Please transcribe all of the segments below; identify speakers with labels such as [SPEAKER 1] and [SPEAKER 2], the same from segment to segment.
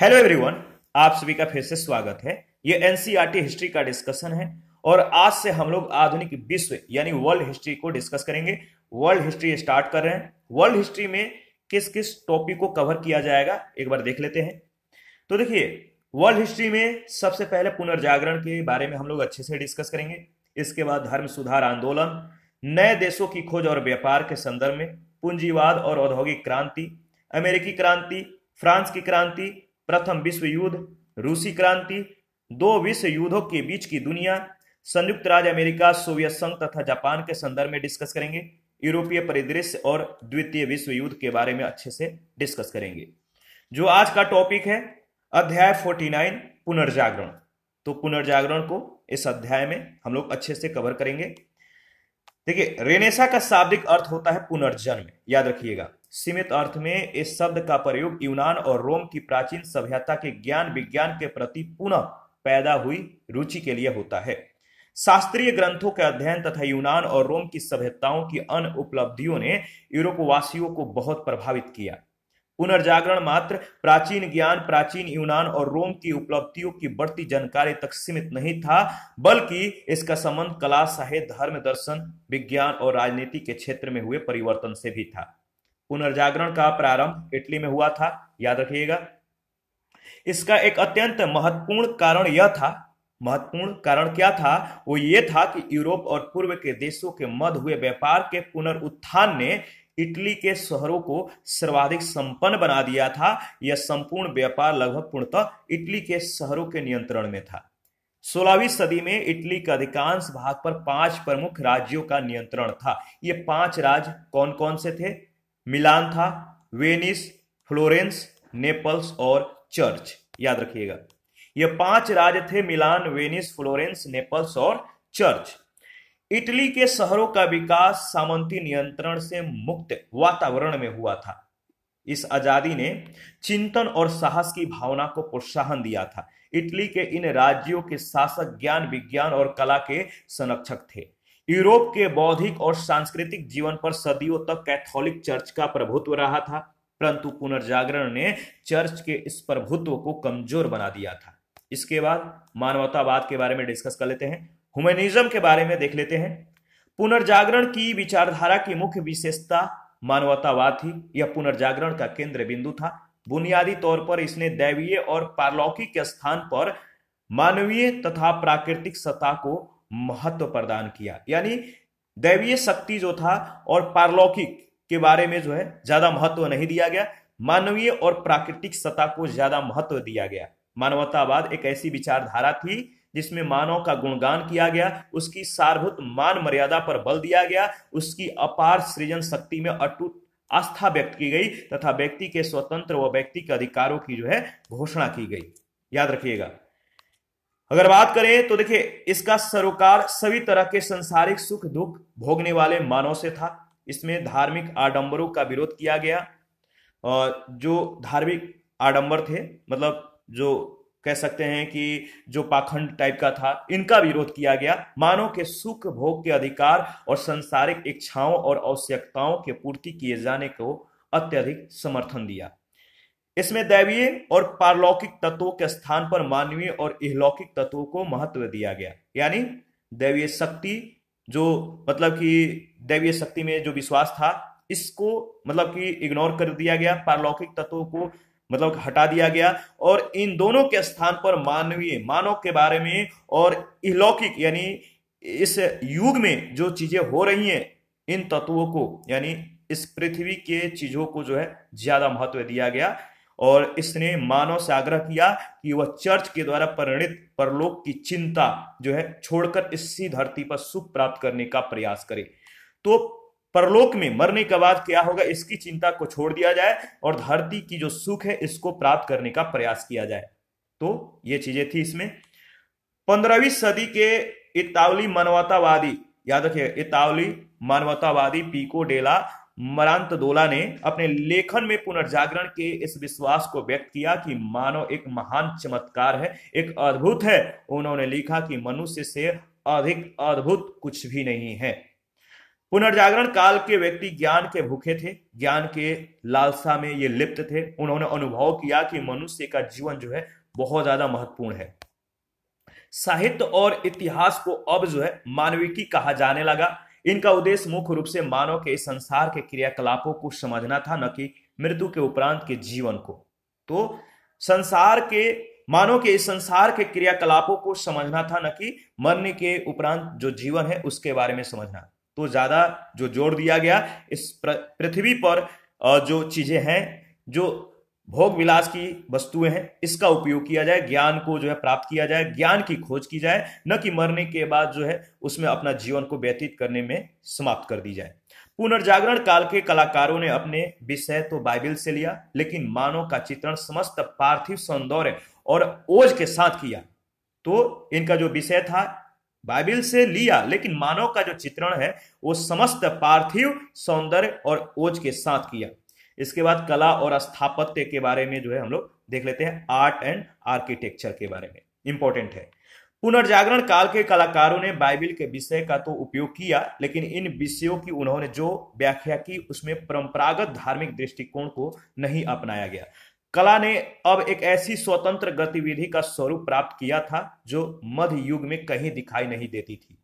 [SPEAKER 1] hello everyone आप सभी का फिर से स्वागत है ये एनसीईआरटी हिस्ट्री e का डिस्कशन है और आज से हम लोग आधुनिक विश्व यानी वर्ल्ड हिस्ट्री को डिस्कस करेंगे वर्ल्ड हिस्ट्री स्टार्ट कर रहे हैं वर्ल्ड हिस्ट्री में किस किस टॉपिक को कवर किया जाएगा एक बार देख लेते हैं तो देखिए वर्ल्ड हिस्ट्री में सबसे पहले पुनर्जागरण के बारे में हम लोग अच्छे से डिस्कस करेंगे इसके बाद धर्म सुधार आंदोलन नए देशों की खोज और व्यापार के संदर्भ में पूंजीवाद और औद्योगिक क्रांति अमेरिकी क्रांति फ्रांस की क्रांति प्रथम विश्व युद्ध रूसी क्रांति दो विश्व युद्धों के बीच की दुनिया संयुक्त राज्य अमेरिका सोवियत संघ तथा जापान के संदर्भ में डिस्कस करेंगे यूरोपीय परिदृश्य और द्वितीय विश्व युद्ध के बारे में अच्छे से डिस्कस करेंगे जो आज का टॉपिक है अध्याय 49 पुनर्जागरण तो पुनर्जागरण को इस अध्याय में हम लोग अच्छे से कवर करेंगे देखिए रेनेसा का शाब्दिक अर्थ होता है पुनर्जन्म याद रखिएगा सीमित अर्थ में इस शब्द का प्रयोग यूनान और रोम की प्राचीन सभ्यता के ज्ञान विज्ञान के प्रति पुनः पैदा हुई रुचि के लिए होता है शास्त्रीय ग्रंथों के अध्ययन तथा यूनान और रोम की सभ्यताओं की अन्य उपलब्धियों ने यूरोपवासियों को बहुत प्रभावित किया पुनर्जागरण मात्र प्राचीन ज्ञान प्राचीन यूनान और रोम की उपलब्धियों की बढ़ती जानकारी तक सीमित नहीं था बल्कि इसका संबंध कला साहित्य धर्म दर्शन विज्ञान और राजनीति के क्षेत्र में हुए परिवर्तन से भी था पुनर्जागरण का प्रारंभ इटली में हुआ था याद रखिएगा इसका एक अत्यंत महत्वपूर्ण कारण यह था महत्वपूर्ण कारण क्या था वो ये था कि यूरोप और पूर्व के देशों के मध्य हुए व्यापार के पुनरुत्थान ने इटली के शहरों को सर्वाधिक संपन्न बना दिया था यह संपूर्ण व्यापार लगभग पूर्णतः इटली के शहरों के नियंत्रण में था सोलहवीं सदी में इटली के अधिकांश भाग पर पांच प्रमुख राज्यों का नियंत्रण था ये पांच राज्य कौन कौन से थे मिलान था वेनिस फ्लोरेंस नेपल्स और चर्च याद रखिएगा ये पांच राज्य थे मिलान वेनिस फ्लोरेंस नेपल्स और चर्च इटली के शहरों का विकास सामंती नियंत्रण से मुक्त वातावरण में हुआ था इस आजादी ने चिंतन और साहस की भावना को प्रोत्साहन दिया था इटली के इन राज्यों के शासक ज्ञान विज्ञान और कला के संरक्षक थे यूरोप के बौद्धिक और सांस्कृतिक जीवन पर सदियों तक कैथोलिक चर्च का प्रभुत्व रहा था परंतु पुनर्जागरण ने चर्च के इस प्रभुत्व को कमजोर बना दिया था इसके बाद मानवतावाद के बारे में डिस्कस कर लेते हैं ह्यूमेनिज्म के बारे में देख लेते हैं पुनर्जागरण की विचारधारा की मुख्य विशेषता मानवतावाद थी यह पुनर्जागरण का केंद्र बिंदु था बुनियादी तौर पर इसने दैवीय और पारलौकिक स्थान पर मानवीय तथा प्राकृतिक सत्ता को महत्व प्रदान किया यानी दैवीय शक्ति जो था और पारलौकिक के बारे में जो है ज्यादा महत्व नहीं दिया गया मानवीय और प्राकृतिक सत्ता को ज्यादा महत्व दिया गया मानवतावाद एक ऐसी विचारधारा थी जिसमें मानव का गुणगान किया गया उसकी सारभूत मान मर्यादा पर बल दिया गया उसकी अपार सृजन शक्ति में अटूट आस्था व्यक्त की गई तथा व्यक्ति के स्वतंत्र व व्यक्ति के अधिकारों की जो है घोषणा की गई याद रखिएगा अगर बात करें तो देखिए इसका सरोकार सभी तरह के संसारिक सुख दुख भोगने वाले मानव से था इसमें धार्मिक आडंबरों का विरोध किया गया और जो धार्मिक आडंबर थे मतलब जो कह सकते हैं कि जो पाखंड टाइप का था इनका विरोध किया गया मानव के सुख भोग के अधिकार और संसारिक इच्छाओं और आवश्यकताओं के पूर्ति किए जाने को अत्यधिक समर्थन दिया इसमें दैवीय और पारलौकिक तत्वों के स्थान पर मानवीय और इहलौकिक तत्वों को महत्व दिया गया यानी दैवीय शक्ति जो मतलब कि दैवीय शक्ति में जो विश्वास था इसको मतलब कि इग्नोर कर दिया गया पारलौकिक तत्वों को मतलब हटा दिया गया और इन दोनों के स्थान पर मानवीय मानव के बारे में और इलौकिक यानी इस युग में जो चीजें हो रही हैं इन तत्वों को यानी इस पृथ्वी के चीजों को जो है ज्यादा महत्व दिया गया और इसने मानव से आग्रह किया कि वह चर्च के द्वारा परिणित परलोक की चिंता जो है छोड़कर इसी धरती पर सुख प्राप्त करने का प्रयास करे तो परलोक में मरने के बाद क्या होगा इसकी चिंता को छोड़ दिया जाए और धरती की जो सुख है इसको प्राप्त करने का प्रयास किया जाए तो ये चीजें थी इसमें पंद्रहवीं सदी के इतावली मानवतावादी याद रखिए इतावली मानवतावादी पीको डेला मरांत दोला ने अपने लेखन में पुनर्जागरण के इस विश्वास को व्यक्त किया कि मानव एक महान चमत्कार है एक अद्भुत है उन्होंने लिखा कि मनुष्य से अधिक अद्भुत कुछ भी नहीं है पुनर्जागरण काल के व्यक्ति ज्ञान के भूखे थे ज्ञान के लालसा में ये लिप्त थे उन्होंने अनुभव किया कि मनुष्य का जीवन जो है बहुत ज्यादा महत्वपूर्ण है साहित्य और इतिहास को अब जो है मानविकी कहा जाने लगा इनका उद्देश्य मुख्य रूप से मानव के संसार के क्रियाकलापों को समझना था न कि मृत्यु के उपरांत के जीवन को तो संसार के मानव के इस संसार के क्रियाकलापों को समझना था न कि मरने के उपरांत जो जीवन है उसके बारे में समझना तो ज्यादा जो जोड़ दिया गया इस पृथ्वी पर जो चीजें हैं जो भोग विलास की वस्तुएं हैं इसका उपयोग किया जाए ज्ञान को जो है प्राप्त किया जाए ज्ञान की खोज की जाए न कि मरने के बाद जो है उसमें अपना जीवन को व्यतीत करने में समाप्त कर दी जाए पुनर्जागरण काल के कलाकारों ने अपने विषय तो बाइबल से लिया लेकिन मानव का चित्रण समस्त पार्थिव सौंदर्य और ओज के साथ किया तो इनका जो विषय था बाइबिल से लिया लेकिन मानव का जो चित्रण है वो समस्त पार्थिव सौंदर्य और ओज के साथ किया इसके बाद कला और स्थापत्य के बारे में जो है हम लोग देख लेते हैं आर्ट एंड आर्किटेक्चर के बारे में इंपॉर्टेंट है पुनर्जागरण काल के कलाकारों ने बाइबिल के विषय का तो उपयोग किया लेकिन इन विषयों की उन्होंने जो व्याख्या की उसमें परंपरागत धार्मिक दृष्टिकोण को नहीं अपनाया गया कला ने अब एक ऐसी स्वतंत्र गतिविधि का स्वरूप प्राप्त किया था जो मध्य युग में कहीं दिखाई नहीं देती थी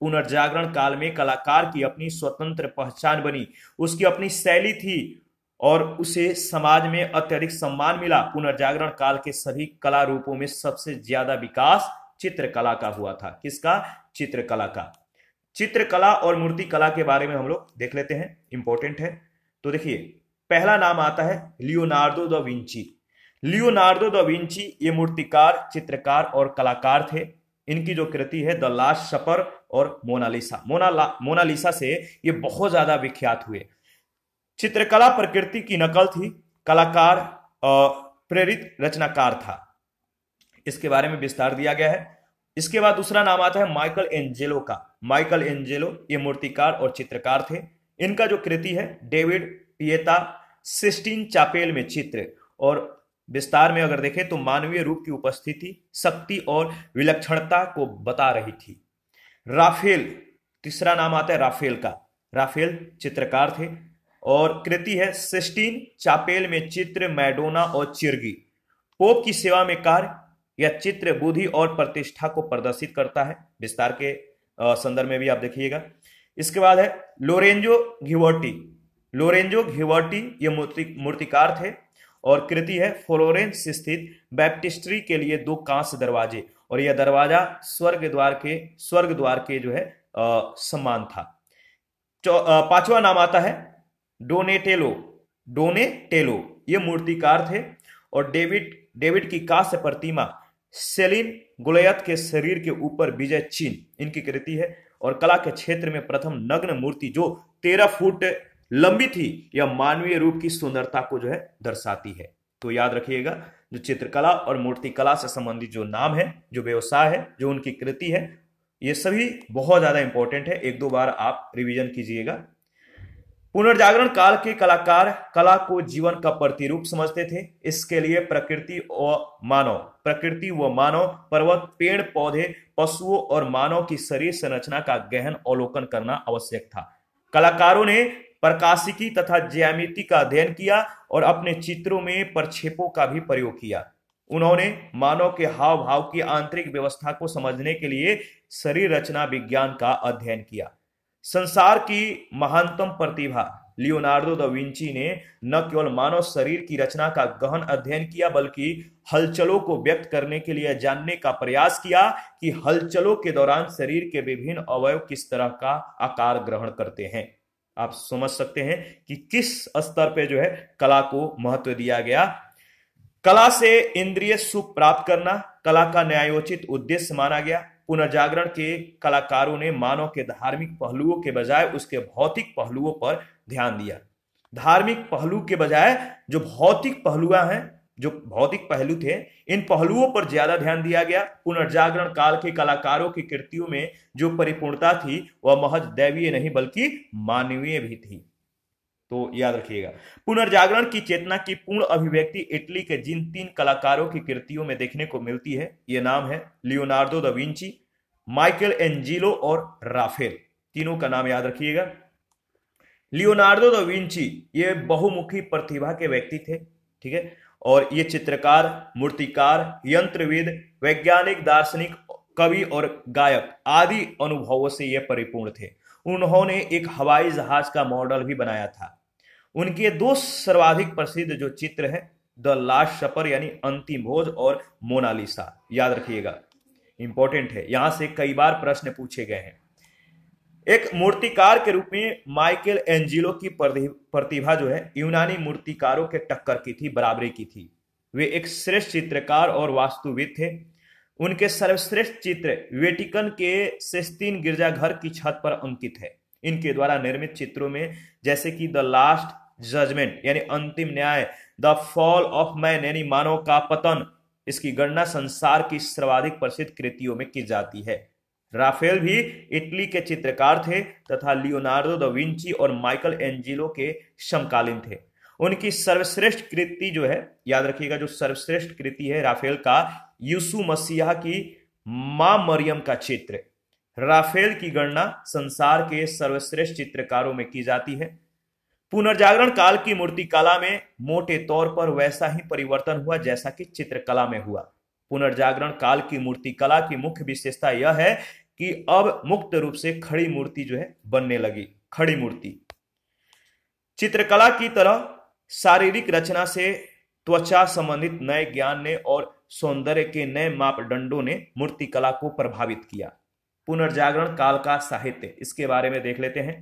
[SPEAKER 1] पुनर्जागरण काल में कलाकार की अपनी स्वतंत्र पहचान बनी उसकी अपनी शैली थी और उसे समाज में अत्यधिक सम्मान मिला पुनर्जागरण काल के सभी कला रूपों में सबसे ज्यादा विकास चित्रकला का हुआ था किसका चित्रकला का चित्रकला और मूर्ति कला के बारे में हम लोग देख लेते हैं इंपॉर्टेंट है तो देखिए पहला नाम आता है Leonardo da Vinci Leonardo da Vinci ये मूर्तिकार चित्रकार और कलाकार थे इनकी जो कृति है द लास्ट सपर और मोनालिसा मोना मोनालिसा से ये बहुत ज्यादा विख्यात हुए चित्रकला प्रकृति की नकल थी कलाकार प्रेरित रचनाकार था इसके बारे में विस्तार दिया गया है इसके बाद दूसरा नाम आता है माइकल एंजेलो का माइकल एंजेलो ये मूर्तिकार और चित्रकार थे इनका जो कृति है डेविड पिएता सिस्टीन चापेल में चित्र और विस्तार में अगर देखें तो मानवीय रूप की उपस्थिति शक्ति और विलक्षणता को बता रही थी राफेल तीसरा नाम आता है राफेल का राफेल चित्रकार थे और कृति है सिस्टीन चापेल में चित्र मैडोना और चिरगी पोप की सेवा में कार्य यह चित्र बुद्धि और प्रतिष्ठा को प्रदर्शित करता है विस्तार के संदर्भ में भी आप देखिएगा इसके बाद है लोरेंजो घिवर्टी लोरेंजो घिवर्टी ये मूर्ति मूर्तिकार थे और कृति है फ्लोरेंस स्थित बैप्टिस्ट्री के लिए दो कांस दरवाजे और यह दरवाजा स्वर्ग द्वार के स्वर्ग द्वार के जो है सम्मान था पांचवा नाम आता है डोनेटेलो डोनेटेलो ये मूर्तिकार थे और डेविड डेविड की कांस्य प्रतिमा सेलिन गुलयत के शरीर के ऊपर विजय चिन्ह इनकी कृति है और कला के क्षेत्र में प्रथम नग्न मूर्ति जो तेरह फुट लंबी थी यह मानवीय रूप की सुंदरता को जो है दर्शाती है तो याद रखिएगा जो चित्रकला और मूर्तिकला से संबंधित जो नाम है जो व्यवसाय है जो उनकी कृति है ये सभी बहुत ज़्यादा इंपॉर्टेंट है एक दो बार आप रिवीजन कीजिएगा पुनर्जागरण काल के कलाकार कला को जीवन का प्रतिरूप समझते थे इसके लिए प्रकृति और मानव प्रकृति व मानव पर्वत पेड़ पौधे पशुओं और मानव की शरीर संरचना का गहन अवलोकन करना आवश्यक था कलाकारों ने प्रकाशिकी तथा ज्यामिति का अध्ययन किया और अपने चित्रों में प्रक्षेपों का भी प्रयोग किया उन्होंने मानव के हाव भाव की आंतरिक व्यवस्था को समझने के लिए शरीर रचना विज्ञान का अध्ययन किया संसार की महानतम प्रतिभा लियोनार्डो द विंची ने न केवल मानव शरीर की रचना का गहन अध्ययन किया बल्कि हलचलों को व्यक्त करने के लिए जानने का प्रयास किया कि हलचलों के दौरान शरीर के विभिन्न अवयव किस तरह का आकार ग्रहण करते हैं आप समझ सकते हैं कि किस स्तर पे जो है कला को महत्व दिया गया कला से इंद्रिय सुख प्राप्त करना कला का न्यायोचित उद्देश्य माना गया पुनर्जागरण के कलाकारों ने मानव के धार्मिक पहलुओं के बजाय उसके भौतिक पहलुओं पर ध्यान दिया धार्मिक पहलू के बजाय जो भौतिक पहलुआ हैं जो भौतिक पहलू थे इन पहलुओं पर ज्यादा ध्यान दिया गया पुनर्जागरण काल के कलाकारों की कृतियों में जो परिपूर्णता थी वह महज दैवीय नहीं बल्कि मानवीय भी थी तो याद रखिएगा पुनर्जागरण की चेतना की पूर्ण अभिव्यक्ति इटली के जिन तीन कलाकारों की कृतियों में देखने को मिलती है ये नाम है Leonardo da Vinci Michelangelo और राफेल तीनों का नाम याद रखिएगा लियोनार्डो द विंची ये बहुमुखी प्रतिभा के व्यक्ति थे ठीक है और ये चित्रकार मूर्तिकार यंत्रविद वैज्ञानिक दार्शनिक कवि और गायक आदि अनुभवों से ये परिपूर्ण थे उन्होंने एक हवाई जहाज का मॉडल भी बनाया था उनके दो सर्वाधिक प्रसिद्ध जो चित्र हैं द लास्ट सपर यानी अंतिम भोज और मोनालिसा याद रखिएगा इंपॉर्टेंट है यहां से कई बार प्रश्न पूछे गए हैं एक मूर्तिकार के रूप में माइकल एंजिलो की प्रतिभा जो है यूनानी मूर्तिकारों के टक्कर की थी बराबरी की थी वे एक श्रेष्ठ चित्रकार और वास्तुविद थे उनके सर्वश्रेष्ठ चित्र वेटिकन के सेस्तीन गिरजाघर की छत पर अंकित है इनके द्वारा निर्मित चित्रों में जैसे कि द लास्ट जजमेंट यानी अंतिम न्याय द फॉल ऑफ मैन यानी मानव का पतन इसकी गणना संसार की सर्वाधिक प्रसिद्ध कृतियों में की जाती है राफेल भी इटली के चित्रकार थे तथा लियोनार्डो द विंची और माइकल एंजिलो के समकालीन थे उनकी सर्वश्रेष्ठ कृति जो है याद रखिएगा जो सर्वश्रेष्ठ कृति है राफेल का यूसु मसीहा की मां मरियम का चित्र राफेल की गणना संसार के सर्वश्रेष्ठ चित्रकारों में की जाती है पुनर्जागरण काल की मूर्तिकला में मोटे तौर पर वैसा ही परिवर्तन हुआ जैसा कि चित्रकला में हुआ पुनर्जागरण काल की मूर्तिकला की मुख्य विशेषता यह है कि अब मुक्त रूप से खड़ी मूर्ति जो है बनने लगी खड़ी मूर्ति चित्रकला की तरह शारीरिक रचना से त्वचा संबंधित नए ज्ञान ने और सौंदर्य के नए मापदंडों ने मूर्तिकला को प्रभावित किया पुनर्जागरण काल का साहित्य इसके बारे में देख लेते हैं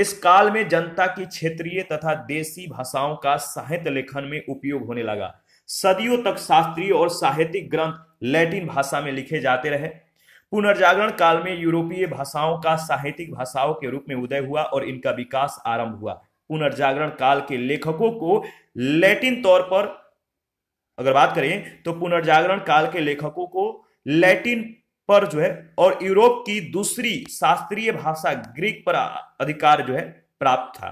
[SPEAKER 1] इस काल में जनता की क्षेत्रीय तथा देशी भाषाओं का साहित्य लेखन में उपयोग होने लगा सदियों तक शास्त्रीय और साहित्यिक ग्रंथ लैटिन भाषा में लिखे जाते रहे पुनर्जागरण काल में यूरोपीय भाषाओं का साहित्यिक भाषाओं के रूप में उदय हुआ और इनका विकास आरंभ हुआ पुनर्जागरण काल के लेखकों को लैटिन तौर पर अगर बात करें तो पुनर्जागरण काल के लेखकों को लैटिन पर जो है और यूरोप की दूसरी शास्त्रीय भाषा ग्रीक पर अधिकार जो है प्राप्त था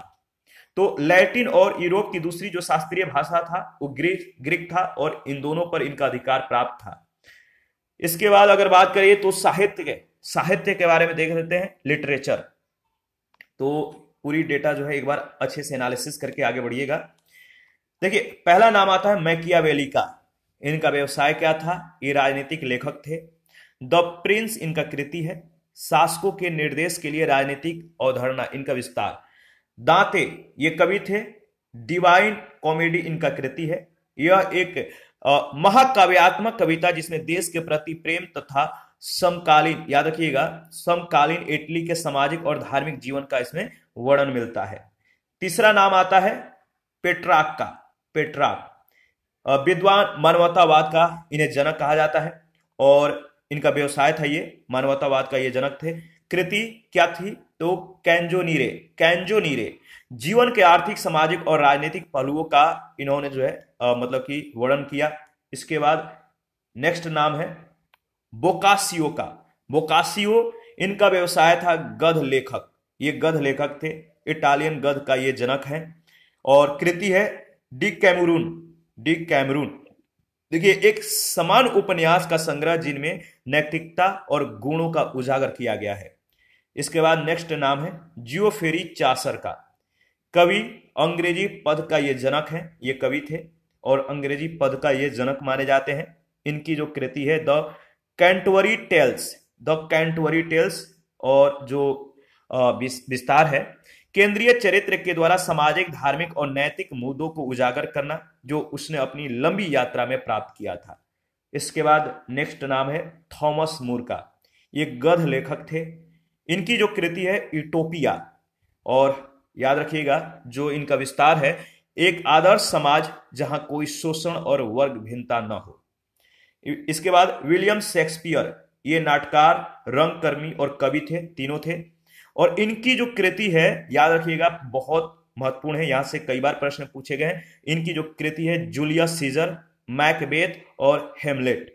[SPEAKER 1] तो लैटिन और यूरोप की दूसरी जो शास्त्रीय भाषा था वो ग्रीक ग्रीक था और इन दोनों पर इनका अधिकार प्राप्त था इसके बाद अगर बात करिए तो साहित्य के साहित्य के बारे में देख लेते हैं लिटरेचर तो पूरी डेटा जो है एक बार अच्छे से एनालिसिस करके आगे बढ़िएगा देखिए पहला नाम आता है मैकिया का इनका व्यवसाय क्या था ये राजनीतिक लेखक थे द प्रिंस इनका कृति है शासकों के निर्देश के लिए राजनीतिक अवधारणा इनका विस्तार दांते ये कवि थे डिवाइन कॉमेडी इनका कृति है यह एक महाकाव्यात्मक कविता जिसने देश के प्रति प्रेम तथा समकालीन याद रखिएगा समकालीन इटली के सामाजिक और धार्मिक जीवन का इसमें वर्णन मिलता है तीसरा नाम आता है पेट्राक का पेट्राक विद्वान मानवतावाद का इन्हें जनक कहा जाता है और इनका व्यवसाय था ये मानवतावाद का ये जनक थे कृति क्या थी तो कैंजो नीरे कैंजो नीरे जीवन के आर्थिक सामाजिक और राजनीतिक पहलुओं का इन्होंने जो है आ, मतलब कि वर्णन किया इसके बाद नेक्स्ट नाम है बोकासियो का बोकासियो इनका व्यवसाय था गध लेखक ये गध लेखक थे इटालियन गध का ये जनक है और कृति है डी कैमरून डी कैमरून देखिए एक समान उपन्यास का संग्रह जिनमें नैतिकता और गुणों का उजागर किया गया है इसके बाद नेक्स्ट नाम है जियोफेरी चासर का कवि अंग्रेजी पद का ये जनक है ये कवि थे और अंग्रेजी पद का ये जनक माने जाते हैं इनकी जो कृति है the Canterbury Tales the Canterbury Tales और जो विस्तार है केंद्रीय चरित्र के द्वारा सामाजिक धार्मिक और नैतिक मुद्दों को उजागर करना जो उसने अपनी लंबी यात्रा में प्राप्त किया था इसके बाद नेक्स्ट नाम है थॉमस मूर का ये गध लेखक थे इनकी जो कृति है इटोपिया और याद रखिएगा जो इनका विस्तार है एक आदर्श समाज जहां कोई शोषण और वर्ग भिन्नता न हो इसके बाद विलियम शेक्सपियर ये नाटकार रंगकर्मी और कवि थे तीनों थे और इनकी जो कृति है याद रखिएगा बहुत महत्वपूर्ण है यहां से कई बार प्रश्न पूछे गए इनकी जो कृति है जूलियस सीजर मैकबेथ और हेमलेट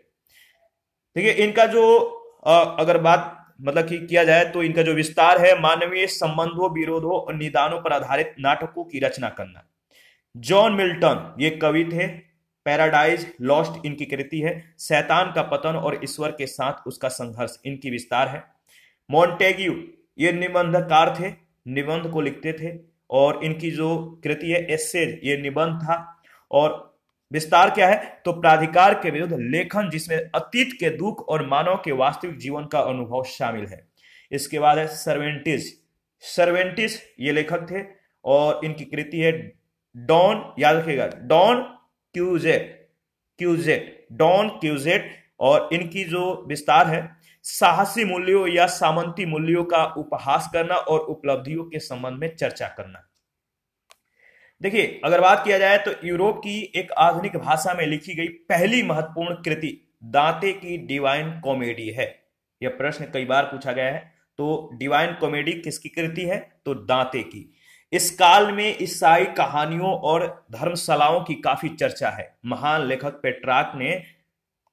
[SPEAKER 1] ठीक है इनका जो अगर बात मतलब कि किया जाए तो इनका जो विस्तार है मानवीय संबंधों विरोधों और निदानों पर आधारित नाटकों की रचना करना जॉन मिल्टन ये कवि थे पैराडाइज लॉस्ट इनकी कृति है शैतान का पतन और ईश्वर के साथ उसका संघर्ष इनकी विस्तार है मोन्टेग्यू ये निबंधकार थे निबंध को लिखते थे और इनकी जो कृति है एसेज ये निबंध था और विस्तार क्या है तो प्राधिकार के विरुद्ध लेखन जिसमें अतीत के दुख और मानव के वास्तविक जीवन का अनुभव शामिल है इसके बाद है सर्वेंटिस सर्वेंटिस ये लेखक थे और इनकी कृति है डॉन याद रखिएगा डॉन क्यूजेट क्यूजेट डॉन क्यूजेट और इनकी जो विस्तार है साहसी मूल्यों या सामंती मूल्यों का उपहास करना और उपलब्धियों के संबंध में चर्चा करना देखिए अगर बात किया जाए तो यूरोप की एक आधुनिक भाषा में लिखी गई पहली महत्वपूर्ण कृति दांते की डिवाइन कॉमेडी है यह प्रश्न कई बार पूछा गया है तो डिवाइन कॉमेडी किसकी कृति है तो दांते की इस काल में ईसाई कहानियों और धर्मशालाओं की काफी चर्चा है महान लेखक पेट्राक ने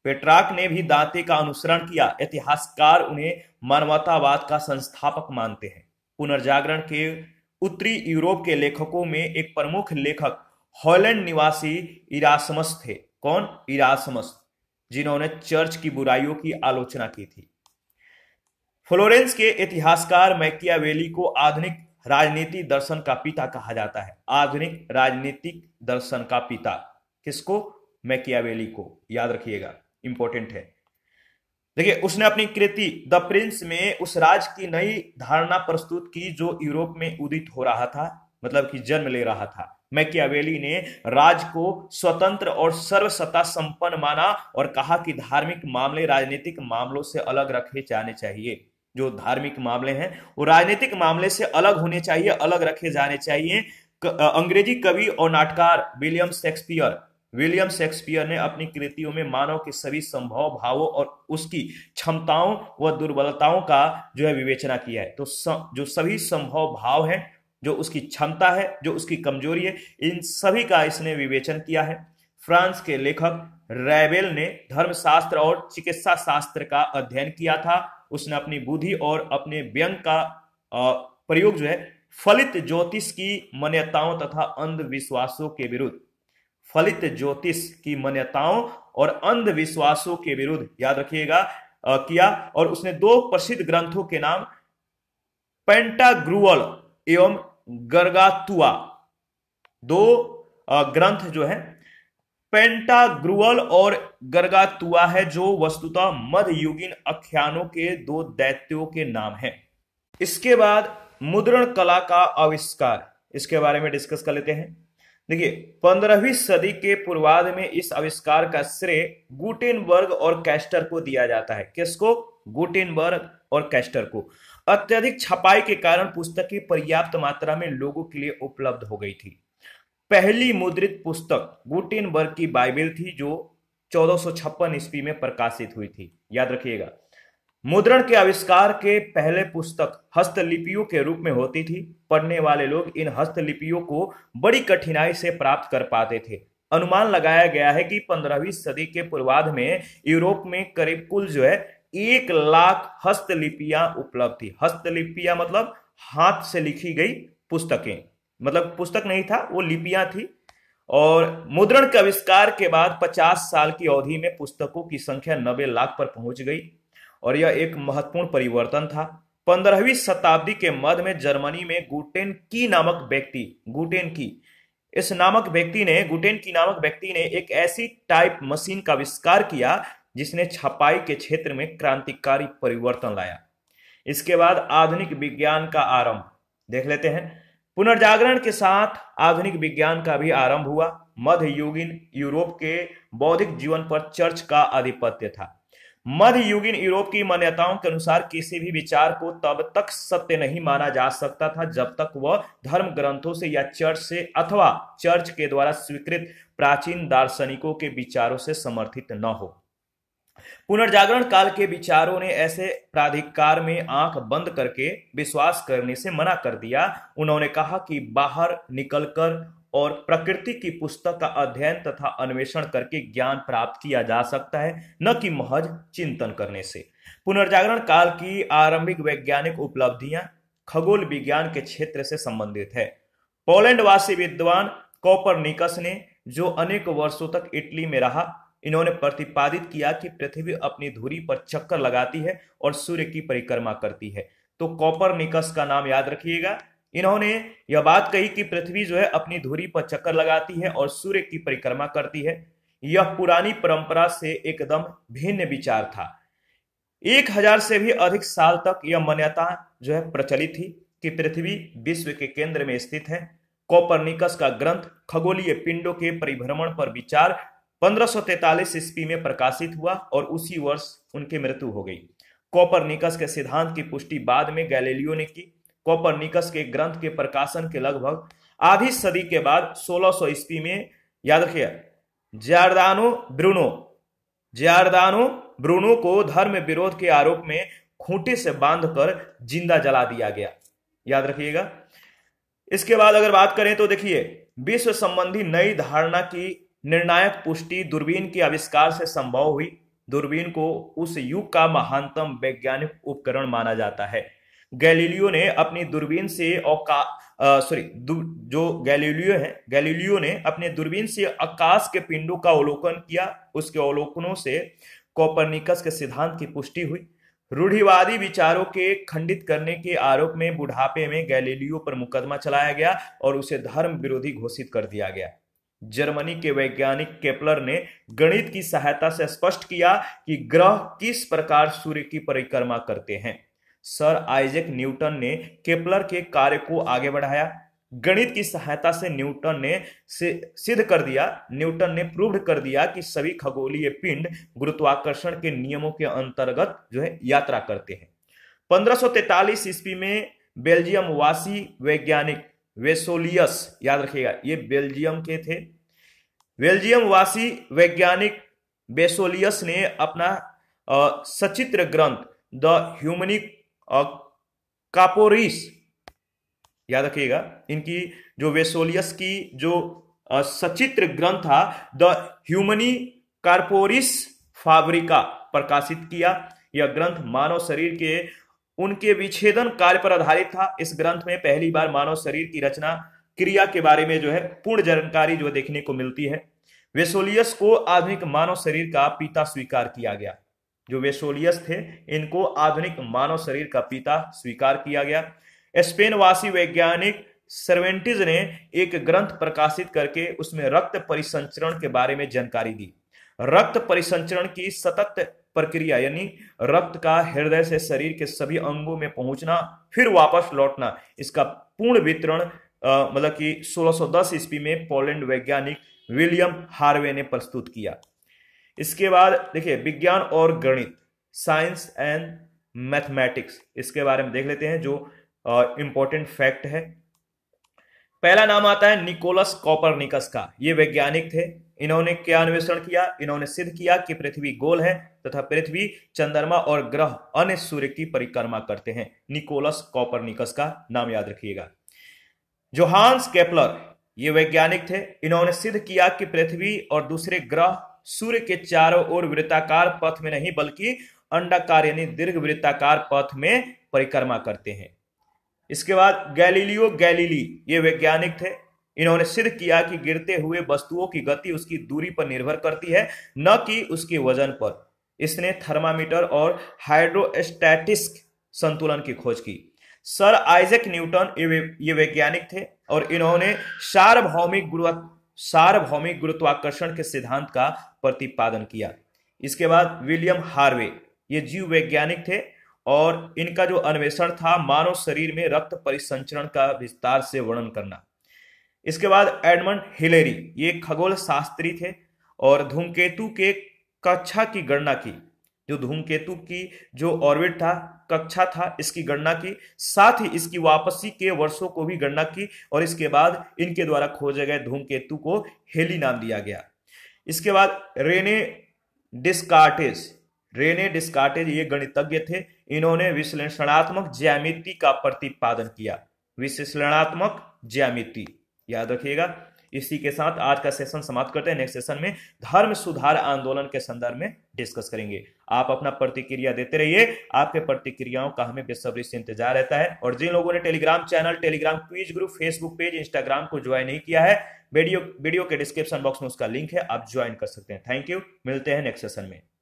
[SPEAKER 1] पेट्राक ने भी दांते का अनुसरण किया इतिहासकार उन्हें मानवतावाद का संस्थापक मानते हैं पुनर्जागरण के उत्तरी यूरोप के लेखकों में एक प्रमुख लेखक हॉलैंड निवासी इरासमस थे कौन इरासमस जिन्होंने चर्च की बुराइयों की आलोचना की थी फ्लोरेंस के इतिहासकार मैकियावेली को आधुनिक राजनीति दर्शन का पिता कहा जाता है आधुनिक राजनीतिक दर्शन का पिता किसको मैकियावेली को याद रखिएगा इंपॉर्टेंट है देखिए उसने अपनी कृति द प्रिंस में उस राज की नई धारणा प्रस्तुत की जो यूरोप में उदित हो रहा था मतलब कि जन्म ले रहा था मैकियावेली ने राज को स्वतंत्र और सर्वसत्ता संपन्न माना और कहा कि धार्मिक मामले राजनीतिक मामलों से अलग रखे जाने चाहिए जो धार्मिक मामले हैं वो राजनीतिक मामले से अलग होने चाहिए अलग रखे जाने चाहिए अंग्रेजी कवि और नाटकार विलियम शेक्सपियर विलियम शेक्सपियर ने अपनी कृतियों में मानव के सभी संभव भावों और उसकी क्षमताओं व दुर्बलताओं का जो है विवेचना किया है तो स, जो सभी संभव भाव है जो उसकी क्षमता है जो उसकी कमजोरी है इन सभी का इसने विवेचन किया है फ्रांस के लेखक रैबेल ने धर्मशास्त्र और चिकित्सा शास्त्र का अध्ययन किया था उसने अपनी बुद्धि और अपने व्यंग का प्रयोग जो है फलित ज्योतिष की मान्यताओं तथा अंधविश्वासों के विरुद्ध फलित ज्योतिष की मान्यताओं और अंधविश्वासों के विरुद्ध याद रखिएगा किया और उसने दो प्रसिद्ध ग्रंथों के नाम पेंटाग्रुअल एवं गर्गातुआ दो ग्रंथ जो है पेंटाग्रुअल और गर्गातुआ है जो वस्तुतः मध्ययुगीन आख्यानों के दो दैत्यों के नाम है इसके बाद मुद्रण कला का आविष्कार इसके बारे में डिस्कस कर लेते हैं देखिए पंद्रहवीं सदी के पूर्वाध में इस आविष्कार का श्रेय गुटेनबर्ग और कैस्टर को दिया जाता है किसको गुटेनबर्ग और कैस्टर को अत्यधिक छपाई के कारण पुस्तक की पर्याप्त मात्रा में लोगों के लिए उपलब्ध हो गई थी पहली मुद्रित पुस्तक गुटेनबर्ग की बाइबल थी जो चौदह ईस्वी में प्रकाशित हुई थी याद रखिएगा मुद्रण के आविष्कार के पहले पुस्तक हस्तलिपियों के रूप में होती थी पढ़ने वाले लोग इन हस्तलिपियों को बड़ी कठिनाई से प्राप्त कर पाते थे अनुमान लगाया गया है कि पंद्रहवीं सदी के पूर्वाध में यूरोप में करीब कुल जो है एक लाख हस्तलिपियां उपलब्ध थी हस्तलिपियां मतलब हाथ से लिखी गई पुस्तकें मतलब पुस्तक नहीं था वो लिपियां थी और मुद्रण के आविष्कार के बाद 50 साल की अवधि में पुस्तकों की संख्या 90 लाख पर पहुंच गई और यह एक महत्वपूर्ण परिवर्तन था पंद्रहवीं शताब्दी के मध्य में जर्मनी में गुटेन की नामक व्यक्ति गुटेन की इस नामक व्यक्ति ने गुटेन की नामक व्यक्ति ने एक ऐसी टाइप मशीन का आविष्कार किया जिसने छपाई के क्षेत्र में क्रांतिकारी परिवर्तन लाया इसके बाद आधुनिक विज्ञान का आरंभ देख लेते हैं पुनर्जागरण के साथ आधुनिक विज्ञान का भी आरंभ हुआ मध्ययुगीन यूरोप के बौद्धिक जीवन पर चर्च का आधिपत्य था मध्ययुगीन यूरोप की मान्यताओं के अनुसार किसी भी विचार को तब तक सत्य नहीं माना जा सकता था जब तक वह धर्म ग्रंथों से या चर्च से अथवा चर्च के द्वारा स्वीकृत प्राचीन दार्शनिकों के विचारों से समर्थित न हो पुनर्जागरण काल के विचारों ने ऐसे प्राधिकार में आंख बंद करके विश्वास करने से मना कर दिया उन्होंने कहा कि बाहर निकलकर और प्रकृति की पुस्तक का अध्ययन तथा अन्वेषण करके ज्ञान प्राप्त किया जा सकता है न कि महज चिंतन करने से पुनर्जागरण काल की आरंभिक वैज्ञानिक उपलब्धियां खगोल विज्ञान के क्षेत्र से संबंधित है पोलैंडवासी विद्वान निकस ने जो अनेक वर्षों तक इटली में रहा इन्होंने प्रतिपादित किया कि पृथ्वी अपनी धुरी पर चक्कर लगाती है और सूर्य की परिक्रमा करती है तो निकस का नाम याद रखिएगा इन्होंने यह बात कही कि पृथ्वी जो है अपनी धुरी पर चक्कर लगाती है और सूर्य की परिक्रमा करती है यह पुरानी परंपरा से एकदम भिन्न विचार था एक हजार से भी अधिक साल तक यह मान्यता जो है प्रचलित थी कि पृथ्वी विश्व के केंद्र में स्थित है कोपरनिकस का ग्रंथ खगोलीय पिंडों के परिभ्रमण पर विचार 1543 ईस्वी में प्रकाशित हुआ और उसी वर्ष उनकी मृत्यु हो गई कोपरनिकस के सिद्धांत की पुष्टि बाद में गैलीलियो ने की कॉपरनिकस के ग्रंथ के प्रकाशन के लगभग आधी सदी के बाद 1600 सौ ईस्वी में याद रखिए जारदानो ब्रूनो जारदानो ब्रूनो को धर्म विरोध के आरोप में खूंटे से बांधकर जिंदा जला दिया गया याद रखिएगा इसके बाद अगर बात करें तो देखिए विश्व संबंधी नई धारणा की निर्णायक पुष्टि दूरबीन के आविष्कार से संभव हुई दूरबीन को उस युग का महानतम वैज्ञानिक उपकरण माना जाता है गैलीलियो ने अपनी दूरबीन से औका सॉरी जो गैलीलियो है गैलीलियो ने अपने दूरबीन से आकाश के पिंडों का अवलोकन किया उसके अवलोकनों से कोपरनिकस के सिद्धांत की पुष्टि हुई रूढ़िवादी विचारों के खंडित करने के आरोप में बुढ़ापे में गैलीलियो पर मुकदमा चलाया गया और उसे धर्म विरोधी घोषित कर दिया गया जर्मनी के वैज्ञानिक केपलर ने गणित की सहायता से स्पष्ट किया कि ग्रह किस प्रकार सूर्य की परिक्रमा करते हैं सर आइजक न्यूटन ने केपलर के कार्य को आगे बढ़ाया गणित की सहायता से न्यूटन ने सिद्ध कर दिया न्यूटन ने प्रूव कर दिया कि सभी खगोलीय पिंड गुरुत्वाकर्षण के नियमों के अंतर्गत जो है यात्रा करते हैं 1543 ईस्वी में बेल्जियम वासी वैज्ञानिक वेसोलियस याद रखिएगा ये बेल्जियम के थे बेल्जियम वासी वैज्ञानिक बेसोलियस ने अपना सचित्र ग्रंथ द ह्यूमनिक और कापोरिस याद रखिएगा इनकी जो वेसोलियस की जो सचित्र ग्रंथ था द ह्यूमनी कार्पोरिस फाब्रिका प्रकाशित किया यह ग्रंथ मानव शरीर के उनके विच्छेदन कार्य पर आधारित था इस ग्रंथ में पहली बार मानव शरीर की रचना क्रिया के बारे में जो है पूर्ण जानकारी जो देखने को मिलती है वेसोलियस को आधुनिक मानव शरीर का पिता स्वीकार किया गया जो वेसोलियस थे इनको आधुनिक मानव शरीर का पिता स्वीकार किया गया स्पेनवासी वैज्ञानिक सर्वेंटिज ने एक ग्रंथ प्रकाशित करके उसमें रक्त परिसंचरण के बारे में जानकारी दी रक्त परिसंचरण की सतत प्रक्रिया यानी रक्त का हृदय से शरीर के सभी अंगों में पहुंचना फिर वापस लौटना इसका पूर्ण वितरण मतलब कि 1610 ईस्वी में पोलैंड वैज्ञानिक विलियम हार्वे ने प्रस्तुत किया इसके बाद देखिए विज्ञान और गणित साइंस एंड मैथमेटिक्स इसके बारे में देख लेते हैं जो इंपॉर्टेंट फैक्ट है पहला नाम आता है निकोलस कॉपरनिकस का ये वैज्ञानिक थे इन्होंने क्या अन्वेषण किया इन्होंने सिद्ध किया कि पृथ्वी गोल है तथा पृथ्वी चंद्रमा और ग्रह अन्य सूर्य की परिक्रमा करते हैं निकोलस कॉपरनिकस का नाम याद रखिएगा जोहान्स केपलर ये वैज्ञानिक थे इन्होंने सिद्ध किया कि पृथ्वी और दूसरे ग्रह सूर्य के चारों ओर वृत्ताकार पथ में नहीं बल्कि अंडाकार यानी दीर्घ वृत्ताकार पथ में परिक्रमा करते हैं इसके बाद गैलीलियो गैलीली ये वैज्ञानिक थे इन्होंने सिद्ध किया कि गिरते हुए वस्तुओं की गति उसकी दूरी पर निर्भर करती है न कि उसके वजन पर इसने थर्मामीटर और हाइड्रोस्टैटिक्स संतुलन की खोज की सर आइजक न्यूटन ये वैज्ञानिक थे और इन्होंने सार्वभौमिक सार्वभौमिक गुरुत्वाकर्षण के सिद्धांत का प्रतिपादन किया इसके बाद विलियम हार्वे ये जीव वैज्ञानिक थे और इनका जो अन्वेषण था मानव शरीर में रक्त परिसंचरण का विस्तार से वर्णन करना इसके बाद एडमंड हिलेरी ये खगोल शास्त्री थे और धूमकेतु के कक्षा की गणना की जो धूमकेतु की जो ऑर्बिट था कक्षा था इसकी गणना की साथ ही इसकी वापसी के वर्षों को भी गणना की और इसके बाद इनके द्वारा खोजे गए धूमकेतु को हेली नाम दिया गया इसके बाद रेने डिस्कार्टेज रेने डिस्कार्टेज ये गणितज्ञ थे इन्होंने विश्लेषणात्मक ज्यामिति का प्रतिपादन किया विश्लेषणात्मक ज्यामिति याद रखिएगा इसी के साथ आज का सेशन समाप्त करते हैं नेक्स्ट सेशन में धर्म सुधार आंदोलन के संदर्भ में डिस्कस करेंगे आप अपना प्रतिक्रिया देते रहिए आपके प्रतिक्रियाओं का हमें बेसब्री से इंतजार रहता है और जिन लोगों ने Telegram channel Telegram quiz group Facebook page Instagram को ज्वाइन नहीं किया है वीडियो वीडियो के डिस्क्रिप्शन बॉक्स में उसका लिंक है आप ज्वाइन कर सकते हैं थैंक यू मिलते हैं नेक्स्ट सेशन में